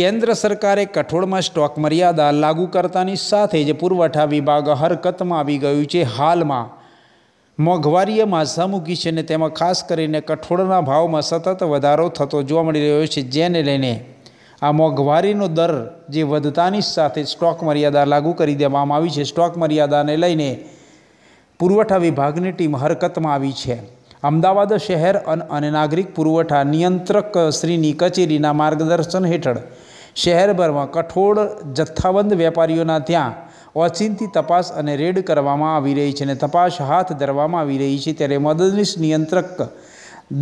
કેન્દ્ર સરકારે કઠોળમાં સ્ટોક મર્યાદા લાગુ કરતાની સાથે જ પુરવઠા વિભાગ હરકતમાં આવી ગયું છે હાલમાં મોંઘવારીએ માસા મૂકી છે અને તેમાં ખાસ કરીને કઠોળના ભાવમાં સતત વધારો થતો જોવા મળી રહ્યો છે જેને લઈને આ મોંઘવારીનો દર જે વધતાની સાથે સ્ટોક મર્યાદા લાગુ કરી દેવામાં આવી છે સ્ટોક મર્યાદાને લઈને પુરવઠા વિભાગની ટીમ હરકતમાં આવી છે અમદાવાદ શહેર અને નાગરિક પુરવઠા નિયંત્રક શ્રીની કચેરીના માર્ગદર્શન હેઠળ શહેરભરમાં કઠોળ જથ્થાબંધ વેપારીઓના ત્યાં ઓચિંતી તપાસ અને રેડ કરવામાં આવી રહી છે અને તપાસ હાથ ધરવામાં આવી રહી છે ત્યારે મદદનીશ નિયંત્રક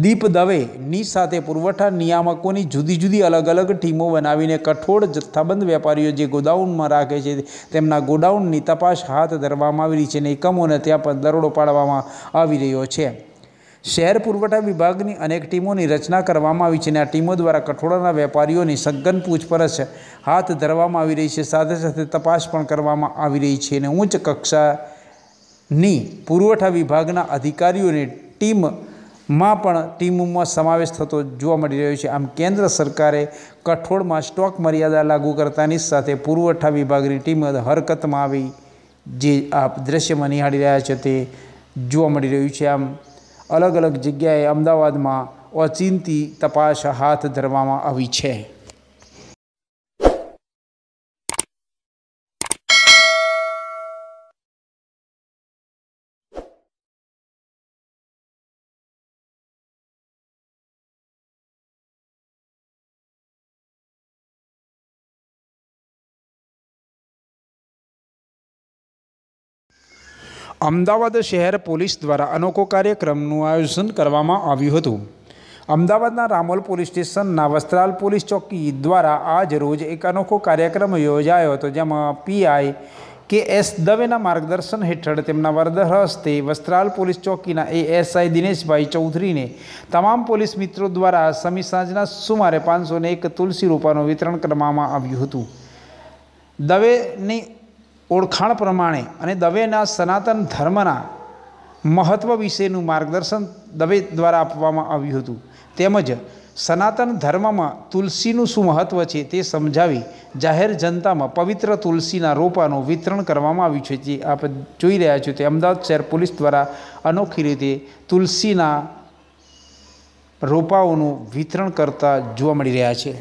દીપ દવેની સાથે પુરવઠા નિયામકોની જુદી જુદી અલગ અલગ ટીમો બનાવીને કઠોળ જથ્થાબંધ વેપારીઓ જે ગોડાઉનમાં રાખે છે તેમના ગોડાઉનની તપાસ હાથ ધરવામાં આવી રહી છે અને એકમોને ત્યાં પણ દરોડો પાડવામાં આવી રહ્યો છે શહેર પુરવઠા વિભાગની અનેક ટીમોની રચના કરવામાં આવી છે અને આ ટીમો દ્વારા કઠોળાના વેપારીઓની સઘન પૂછપરછ હાથ ધરવામાં આવી રહી છે સાથે સાથે તપાસ પણ કરવામાં આવી રહી છે અને ઉચ્ચ કક્ષાની પુરવઠા વિભાગના અધિકારીઓની ટીમમાં પણ ટીમોમાં સમાવેશ થતો જોવા મળી રહ્યો છે આમ કેન્દ્ર સરકારે કઠોળમાં સ્ટોક મર્યાદા લાગુ કરતાની સાથે પુરવઠા વિભાગની ટીમ હરકતમાં આવી જે આ દૃશ્યમાં નિહાળી રહ્યા છે તે જોવા મળી રહ્યું છે આમ અલગ અલગ જગ્યાએ અમદાવાદમાં ઓચિંતી તપાસ હાથ ધરવામાં આવી છે અમદાવાદ શહેર પોલીસ દ્વારા અનોખો કાર્યક્રમનું આયોજન કરવામાં આવ્યું હતું અમદાવાદના રામોલ પોલીસ સ્ટેશનના વસ્ત્રાલ પોલીસ ચોકી દ્વારા આજ રોજ એક અનોખો કાર્યક્રમ યોજાયો હતો જેમાં પીઆઈ કે એસ દવેના માર્ગદર્શન હેઠળ તેમના વરદર હસ્તે વસ્ત્રાલ પોલીસ ચોકીના એ એએસઆઈ દિનેશભાઈ ચૌધરીને તમામ પોલીસ મિત્રો દ્વારા સમી સાંજના સુમારે પાંચસો એક તુલસી રૂપાનું વિતરણ કરવામાં આવ્યું હતું દવેની ઓળખાણ પ્રમાણે અને દવેના સનાતન ધર્મના મહત્ત્વ વિશેનું માર્ગદર્શન દવે દ્વારા આપવામાં આવ્યું હતું તેમજ સનાતન ધર્મમાં તુલસીનું શું મહત્ત્વ છે તે સમજાવી જાહેર જનતામાં પવિત્ર તુલસીના રોપાનું વિતરણ કરવામાં આવ્યું છે જે આપ જોઈ રહ્યા છો તે અમદાવાદ શહેર પોલીસ દ્વારા અનોખી રીતે તુલસીના રોપાઓનું વિતરણ કરતા જોવા મળી રહ્યા છે